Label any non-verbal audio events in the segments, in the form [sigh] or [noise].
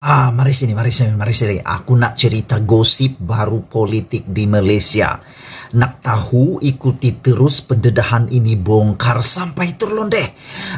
Ah, mari sini, mari sini, mari sini. Aku nak cerita gosip baru politik di Malaysia. Nak tahu ikuti terus pendedahan ini bongkar sampai terlondeh.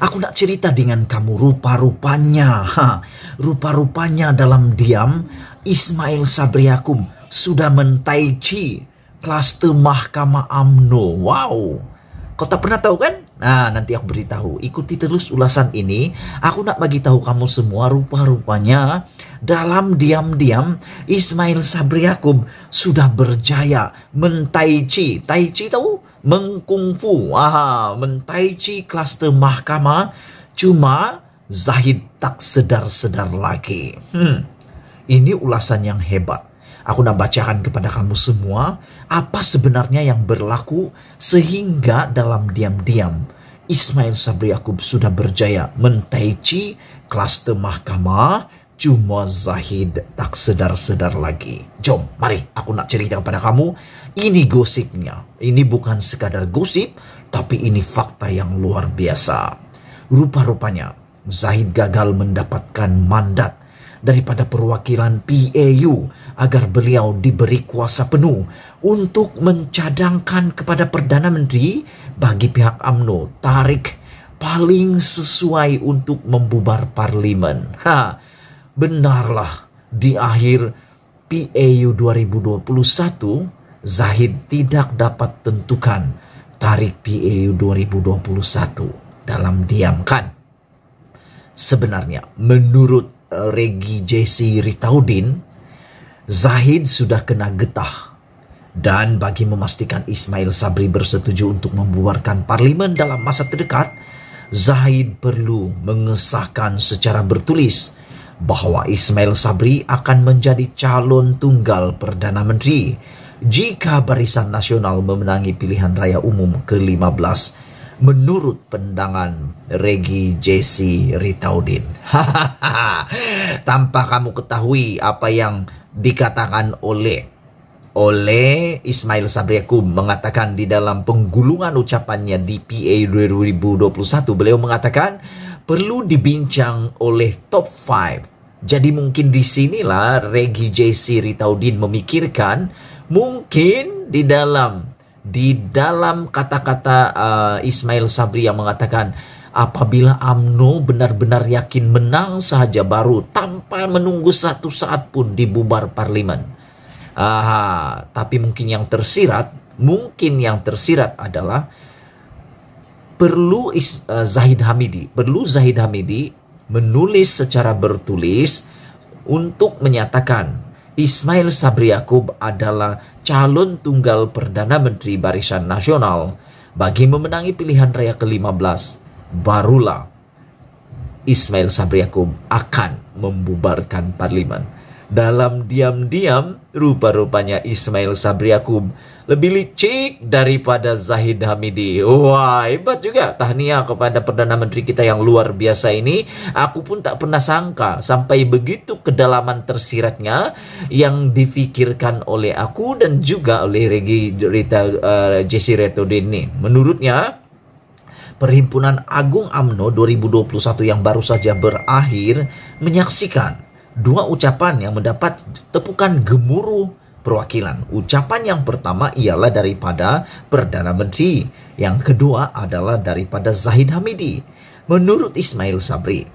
Aku nak cerita dengan kamu rupa-rupanya. Rupa-rupanya dalam diam Ismail Sabriakum sudah mentaiji kluster klaster Mahkamah AMNO. Wow. Kau tak pernah tahu kan? Nah, nanti aku beritahu. Ikuti terus ulasan ini. Aku nak bagi tahu kamu semua rupa-rupanya dalam diam-diam Ismail Sabri Yaakob sudah berjaya mentaichi. Taichi tahu? Mengkungfu. Aha, mentaichi klaster mahkamah. Cuma Zahid tak sedar-sedar lagi. Hmm, ini ulasan yang hebat. Aku nak bacakan kepada kamu semua apa sebenarnya yang berlaku sehingga dalam diam-diam Ismail Sabri Yaakob sudah berjaya mentaici klaster mahkamah cuma Zahid tak sedar-sedar lagi. Jom, mari aku nak cerita kepada kamu. Ini gosipnya. Ini bukan sekadar gosip, tapi ini fakta yang luar biasa. Rupa-rupanya Zahid gagal mendapatkan mandat daripada perwakilan PAU agar beliau diberi kuasa penuh untuk mencadangkan kepada Perdana Menteri bagi pihak AMNO tarik paling sesuai untuk membubar parlimen. Ha, benarlah di akhir PAU 2021 Zahid tidak dapat tentukan tarik PAU 2021 dalam diamkan. Sebenarnya menurut Eh, Regi JC Ritaudin, Zahid sudah kena getah. Dan bagi memastikan Ismail Sabri bersetuju untuk membuarkan parlimen dalam masa terdekat, Zahid perlu mengesahkan secara bertulis bahwa Ismail Sabri akan menjadi calon tunggal Perdana Menteri jika Barisan Nasional memenangi pilihan raya umum ke-15 menurut pendangan Regi Jesse Ritaudin. [laughs] Tanpa kamu ketahui apa yang dikatakan oleh oleh Ismail Sabriakum mengatakan di dalam penggulungan ucapannya di PA 2021 beliau mengatakan perlu dibincang oleh top 5. Jadi mungkin di sinilah Regi JC Ritaudin memikirkan mungkin di dalam di dalam kata-kata uh, Ismail Sabri yang mengatakan apabila AMNO benar-benar yakin menang saja baru tanpa menunggu satu saat pun dibubar parlemen. Aha, tapi mungkin yang tersirat, mungkin yang tersirat adalah perlu uh, Zahid Hamidi, perlu Zahid Hamidi menulis secara bertulis untuk menyatakan Ismail Sabri Yaakob adalah calon tunggal Perdana Menteri Barisan Nasional bagi memenangi pilihan raya ke-15. Barulah Ismail Sabri Yaakob akan membubarkan Parlimen. Dalam diam-diam, rupa-rupanya Ismail Sabri Yaakob lebih licik daripada Zahid Hamidi. Wah, hebat juga tahniah kepada Perdana Menteri kita yang luar biasa ini. Aku pun tak pernah sangka sampai begitu kedalaman tersiratnya yang difikirkan oleh aku dan juga oleh Regi Rita uh, Jesse ini. Menurutnya, Perhimpunan Agung AMNO 2021 yang baru saja berakhir menyaksikan dua ucapan yang mendapat tepukan gemuruh perwakilan. Ucapan yang pertama ialah daripada Perdana Menteri. Yang kedua adalah daripada Zahid Hamidi. Menurut Ismail Sabri,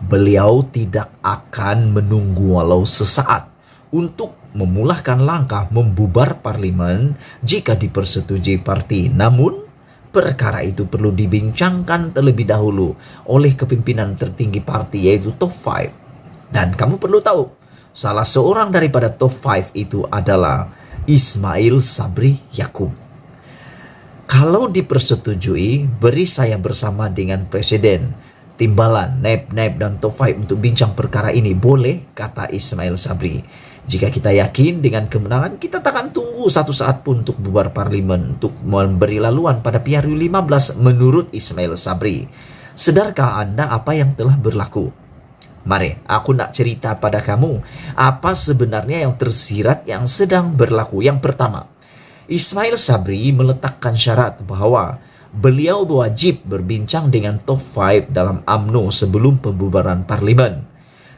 beliau tidak akan menunggu walau sesaat untuk memulahkan langkah membubar Parlimen jika dipersetujui parti. Namun, perkara itu perlu dibincangkan terlebih dahulu oleh kepimpinan tertinggi parti yaitu top 5. Dan kamu perlu tahu, Salah seorang daripada top 5 itu adalah Ismail Sabri Yakub. Kalau dipersetujui, beri saya bersama dengan presiden Timbalan, Naib-Naib dan Top 5 untuk bincang perkara ini. Boleh, kata Ismail Sabri. Jika kita yakin dengan kemenangan, kita takkan tunggu satu saat pun untuk bubar parlimen untuk memberi laluan pada PRU 15 menurut Ismail Sabri. Sedarkah Anda apa yang telah berlaku? Mari, aku nak cerita pada kamu apa sebenarnya yang tersirat yang sedang berlaku. Yang pertama, Ismail Sabri meletakkan syarat bahwa beliau wajib berbincang dengan top 5 dalam AMNO sebelum pembubaran parlimen.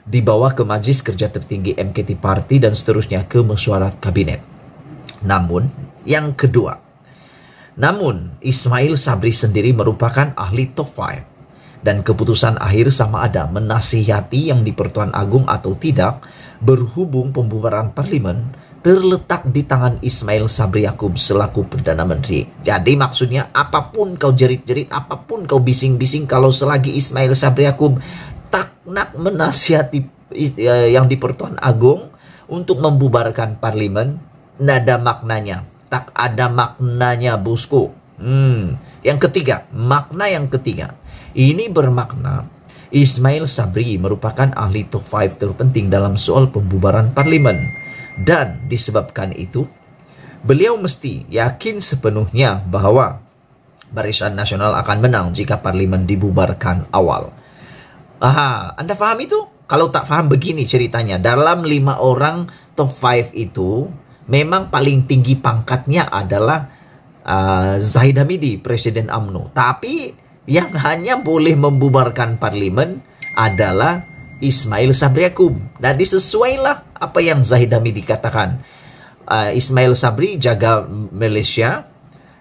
Di bawah ke Majlis Kerja Tertinggi MKT parti dan seterusnya ke mesyuarat kabinet. Namun, yang kedua, namun Ismail Sabri sendiri merupakan ahli top 5 dan keputusan akhir sama ada menasihati yang di Pertuan Agung atau tidak berhubung pembubaran parlimen terletak di tangan Ismail Sabri Yaakob selaku Perdana Menteri. Jadi maksudnya apapun kau jerit-jerit, apapun kau bising-bising kalau selagi Ismail Sabri Yaakob nak menasihati ya, yang di Pertuan Agung untuk membubarkan parlimen, nada maknanya. Tak ada maknanya bosku. Hmm. Yang ketiga, makna yang ketiga. Ini bermakna Ismail Sabri merupakan ahli top 5 terpenting dalam soal pembubaran parlemen. Dan disebabkan itu, beliau mesti yakin sepenuhnya bahwa Barisan Nasional akan menang jika parlemen dibubarkan awal. Aha, Anda faham itu? Kalau tak faham begini ceritanya, dalam lima orang top 5 itu, memang paling tinggi pangkatnya adalah uh, ah, Zahid Hamidi, Presiden AMNO. Tapi yang hanya boleh membubarkan parlimen adalah Ismail Sabri Akum. Jadi lah apa yang Zahid Hamidi dikatakan. Uh, Ismail Sabri jaga Malaysia,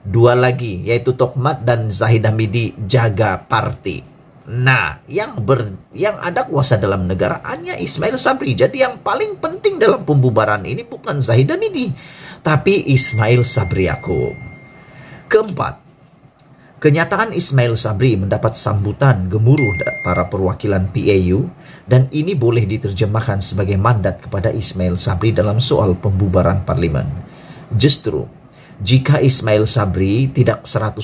dua lagi yaitu Tokmat dan Zahid Hamidi jaga parti. Nah, yang ber, yang ada kuasa dalam negara hanya Ismail Sabri. Jadi yang paling penting dalam pembubaran ini bukan Zahid Hamidi, tapi Ismail Sabri Yaakob. Keempat, Kenyataan Ismail Sabri mendapat sambutan gemuruh para perwakilan PAU dan ini boleh diterjemahkan sebagai mandat kepada Ismail Sabri dalam soal pembubaran parlimen. Justru, jika Ismail Sabri tidak 100%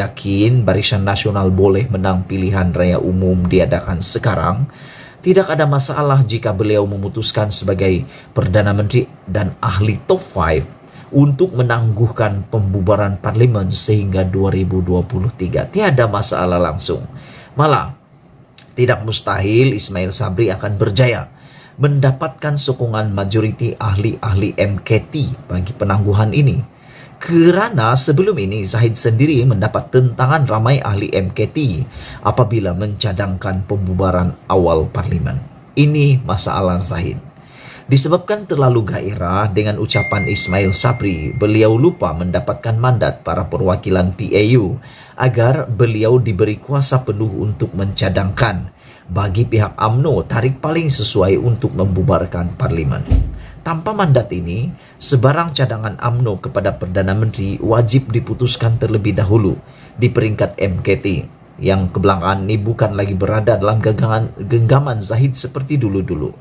yakin Barisan Nasional boleh menang pilihan raya umum diadakan sekarang, tidak ada masalah jika beliau memutuskan sebagai Perdana Menteri dan ahli top 5 untuk menangguhkan pembubaran parlemen sehingga 2023. Tiada masalah langsung. Malah, tidak mustahil Ismail Sabri akan berjaya mendapatkan sokongan majoriti ahli-ahli MKT bagi penangguhan ini. Kerana sebelum ini Zahid sendiri mendapat tentangan ramai ahli MKT apabila mencadangkan pembubaran awal parlimen. Ini masalah Zahid. Disebabkan terlalu gairah dengan ucapan Ismail Sabri, beliau lupa mendapatkan mandat para perwakilan PAU agar beliau diberi kuasa penuh untuk mencadangkan bagi pihak AMNO tarik paling sesuai untuk membubarkan parlimen. Tanpa mandat ini, sebarang cadangan AMNO kepada Perdana Menteri wajib diputuskan terlebih dahulu di peringkat MKT yang kebelakangan ini bukan lagi berada dalam genggaman, genggaman Zahid seperti dulu-dulu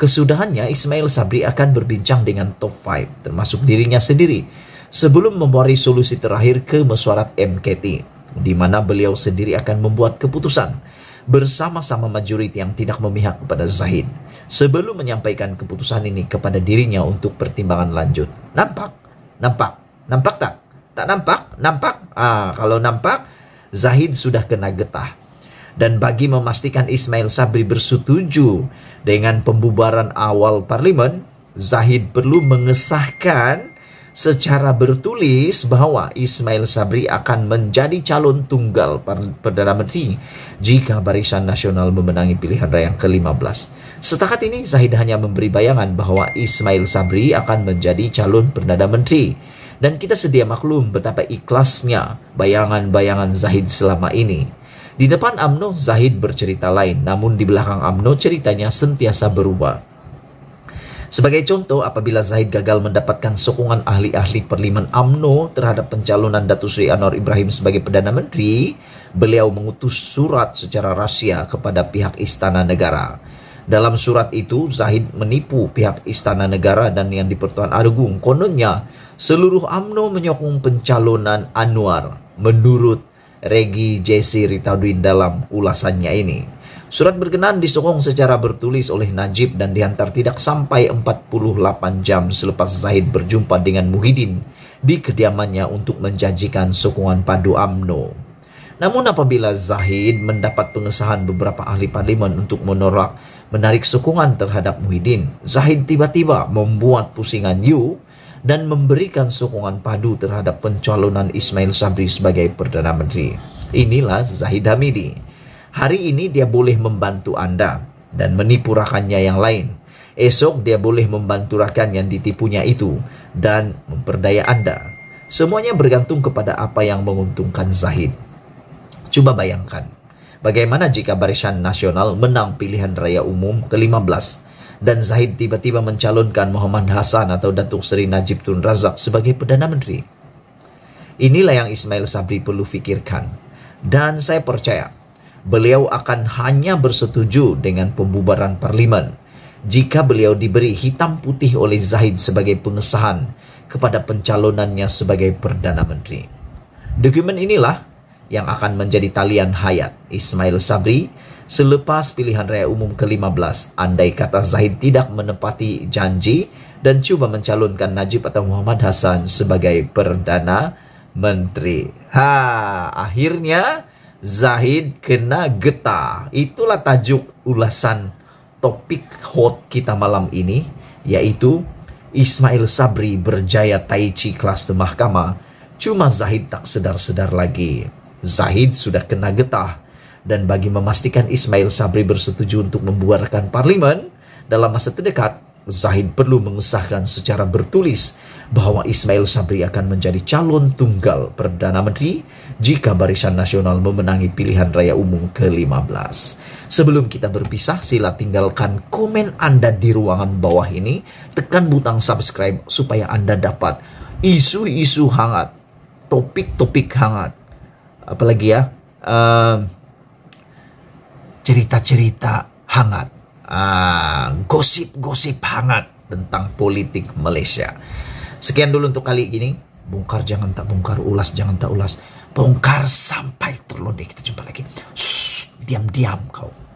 Kesudahannya, Ismail Sabri akan berbincang dengan top 5, termasuk dirinya sendiri, sebelum membuat resolusi terakhir ke mesuarat MKT, di mana beliau sendiri akan membuat keputusan bersama-sama majoriti yang tidak memihak kepada Zahid, sebelum menyampaikan keputusan ini kepada dirinya untuk pertimbangan lanjut. Nampak? Nampak? Nampak tak? Tak nampak? Nampak? Ah, kalau nampak, Zahid sudah kena getah. Dan bagi memastikan Ismail Sabri bersetuju dengan pembubaran awal parlimen, Zahid perlu mengesahkan secara bertulis bahwa Ismail Sabri akan menjadi calon tunggal Perdana Menteri jika Barisan Nasional memenangi pilihan raya yang ke-15. Setakat ini Zahid hanya memberi bayangan bahwa Ismail Sabri akan menjadi calon Perdana Menteri. Dan kita sedia maklum betapa ikhlasnya bayangan-bayangan Zahid selama ini di depan AMNO, Zahid bercerita lain, namun di belakang AMNO ceritanya sentiasa berubah. Sebagai contoh, apabila Zahid gagal mendapatkan sokongan ahli-ahli Perliman AMNO terhadap pencalonan Datu Sri Anwar Ibrahim sebagai Perdana Menteri, beliau mengutus surat secara rahasia kepada pihak Istana Negara. Dalam surat itu, Zahid menipu pihak Istana Negara dan yang dipertuan pertuan Agung. Kononnya, seluruh AMNO menyokong pencalonan Anwar menurut Regi Jesse Ritadwin dalam ulasannya ini. Surat berkenan disokong secara bertulis oleh Najib dan diantar tidak sampai 48 jam selepas Zahid berjumpa dengan Muhyiddin di kediamannya untuk menjanjikan sokongan padu AMNO. Namun apabila Zahid mendapat pengesahan beberapa ahli parlimen untuk menolak menarik sokongan terhadap Muhyiddin, Zahid tiba-tiba membuat pusingan Yu dan memberikan sokongan padu terhadap pencalonan Ismail Sabri sebagai Perdana Menteri. Inilah Zahid Hamidi. Hari ini dia boleh membantu Anda dan menipu rakannya yang lain. Esok dia boleh membantu rakan yang ditipunya itu dan memperdaya Anda. Semuanya bergantung kepada apa yang menguntungkan Zahid. Coba bayangkan, bagaimana jika Barisan Nasional menang pilihan raya umum ke-15 dan Zahid tiba-tiba mencalonkan Muhammad Hasan atau Datuk Seri Najib Tun Razak sebagai Perdana Menteri. Inilah yang Ismail Sabri perlu pikirkan. Dan saya percaya beliau akan hanya bersetuju dengan pembubaran parlimen jika beliau diberi hitam putih oleh Zahid sebagai pengesahan kepada pencalonannya sebagai Perdana Menteri. Dokumen inilah yang akan menjadi talian hayat Ismail Sabri Selepas pilihan raya umum ke-15, andai kata Zahid tidak menepati janji dan cuba mencalonkan Najib atau Muhammad Hasan sebagai Perdana Menteri. Ha, akhirnya Zahid kena getah. Itulah tajuk ulasan topik hot kita malam ini, yaitu Ismail Sabri berjaya Taichi kelas di mahkamah. Cuma Zahid tak sedar-sedar lagi. Zahid sudah kena getah dan bagi memastikan Ismail Sabri bersetuju untuk membuarkan parlimen dalam masa terdekat, Zahid perlu mengesahkan secara bertulis bahwa Ismail Sabri akan menjadi calon tunggal Perdana Menteri jika Barisan Nasional memenangi pilihan raya umum ke-15. Sebelum kita berpisah, sila tinggalkan komen Anda di ruangan bawah ini. Tekan butang subscribe supaya Anda dapat isu-isu hangat, topik-topik hangat. Apalagi ya, uh, cerita-cerita hangat, ah, gosip-gosip uh, hangat tentang politik Malaysia. Sekian dulu untuk kali ini. Bongkar jangan tak bongkar, ulas jangan tak ulas. Bongkar sampai terlonde. Kita jumpa lagi. Diam-diam kau.